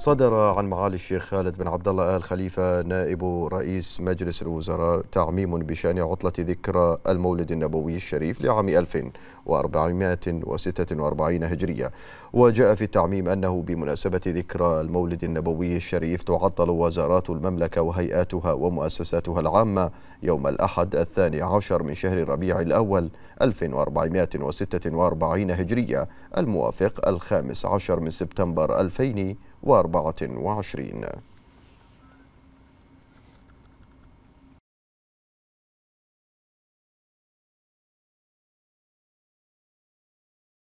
صدر عن معالي الشيخ خالد بن عبد الله آل خليفة نائب رئيس مجلس الوزراء تعميم بشأن عطلة ذكرى المولد النبوي الشريف لعام 1446 هجرية وجاء في التعميم أنه بمناسبة ذكرى المولد النبوي الشريف تعطل وزارات المملكة وهيئاتها ومؤسساتها العامة يوم الأحد الثاني عشر من شهر ربيع الأول 1446 هجرية الموافق الخامس عشر من سبتمبر 2000 وأربعة وعشرين